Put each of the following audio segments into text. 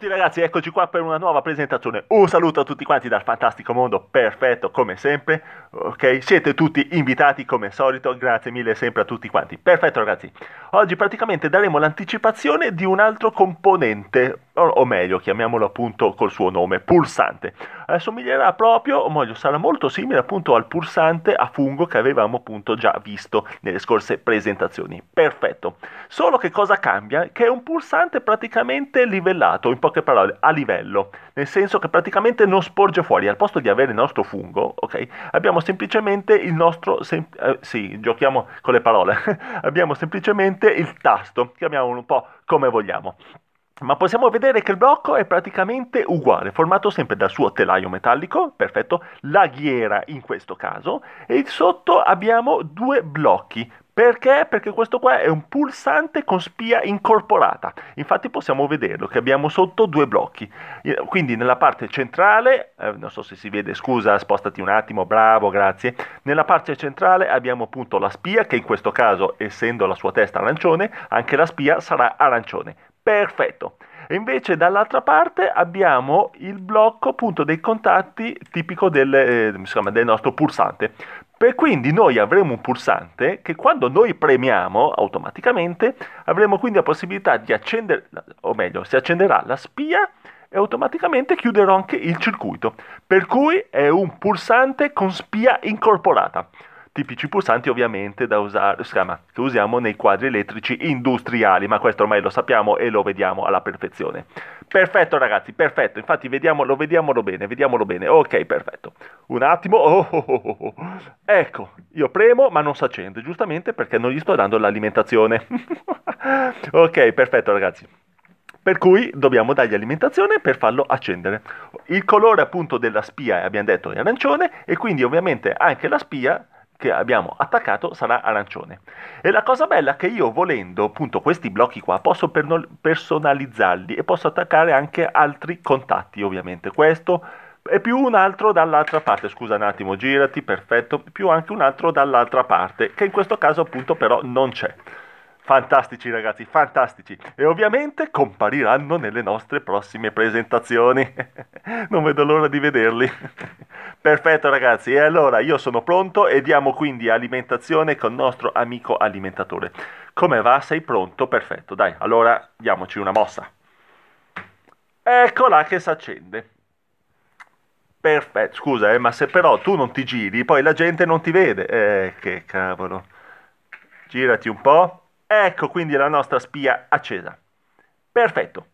tutti ragazzi, eccoci qua per una nuova presentazione. Un saluto a tutti quanti dal fantastico mondo, perfetto come sempre. Ok, siete tutti invitati come al solito, grazie mille sempre a tutti quanti. Perfetto ragazzi, oggi praticamente daremo l'anticipazione di un altro componente o meglio, chiamiamolo appunto col suo nome, pulsante. Assomiglierà proprio, o meglio, sarà molto simile appunto al pulsante a fungo che avevamo appunto già visto nelle scorse presentazioni. Perfetto. Solo che cosa cambia? Che è un pulsante praticamente livellato, in poche parole, a livello, nel senso che praticamente non sporge fuori. Al posto di avere il nostro fungo, ok, abbiamo semplicemente il nostro... Sem- eh, sì, giochiamo con le parole. abbiamo semplicemente il tasto, chiamiamolo un po' come vogliamo ma possiamo vedere che il blocco è praticamente uguale, formato sempre dal suo telaio metallico, perfetto, la ghiera in questo caso, e sotto abbiamo due blocchi. Perché? Perché questo qua è un pulsante con spia incorporata. Infatti possiamo vederlo che abbiamo sotto due blocchi. Eh, quindi nella parte centrale, eh, non so se si vede, scusa, spostati un attimo, bravo, grazie. Nella parte centrale abbiamo appunto la spia che in questo caso, essendo la sua testa arancione, anche la spia sarà arancione Perfetto. E invece dall'altra parte abbiamo il blocco appunto dei contatti tipico del, eh, del nostro pulsante. Per quindi noi avremo un pulsante che quando noi premiamo automaticamente avremo quindi la possibilità di accendere, o meglio, si accenderà la spia e automaticamente chiuderò anche il circuito. Per cui è un pulsante con spia incorporata tipici pulsanti ovviamente da usare, scama, che usiamo nei quadri elettrici industriali, ma questo ormai lo sappiamo e lo vediamo alla perfezione. Perfetto ragazzi, perfetto, infatti vediamolo, vediamolo bene, vediamolo bene, ok perfetto. Un attimo, oh, oh, oh, ecco, io premo ma non si accende, giustamente perché non gli sto dando l'alimentazione. ok, perfetto ragazzi. Per cui dobbiamo dargli alimentazione per farlo accendere. Il colore appunto della spia, abbiamo detto, è arancione e quindi ovviamente anche la spia che abbiamo attaccato sarà arancione. E la cosa bella è che io volendo appunto questi blocchi qua posso personalizzarli e posso attaccare anche altri contatti ovviamente. Questo e più un altro dall'altra parte, scusa un attimo, girati, perfetto, più anche un altro dall'altra parte, che in questo caso appunto però non c'è. Fantastici ragazzi, fantastici. E ovviamente compariranno nelle nostre prossime presentazioni. non vedo l'ora di vederli. Perfetto ragazzi, e allora io sono pronto e diamo quindi alimentazione con il nostro amico alimentatore. Come va? Sei pronto? Perfetto, dai, allora diamoci una mossa. Eccola che si accende. Perfetto, scusa, eh, ma se però tu non ti giri, poi la gente non ti vede. Eh, che cavolo. Girati un po'. Ecco quindi la nostra spia accesa. Perfetto.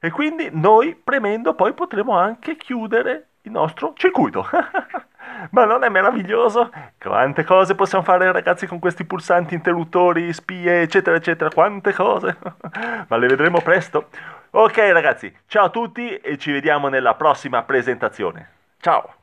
E quindi noi premendo poi potremo anche chiudere il nostro circuito. Ma non è meraviglioso? Quante cose possiamo fare ragazzi con questi pulsanti, interruttori, spie, eccetera, eccetera, quante cose. Ma le vedremo presto. Ok ragazzi, ciao a tutti e ci vediamo nella prossima presentazione. Ciao!